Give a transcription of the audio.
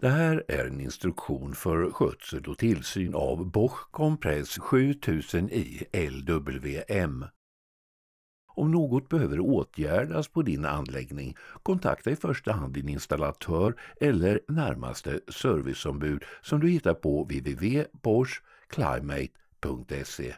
Det här är en instruktion för skötsel och tillsyn av Bosch Compress 7000i LWM. Om något behöver åtgärdas på din anläggning, kontakta i första hand din installatör eller närmaste serviceombud som du hittar på www.boschclimate.se.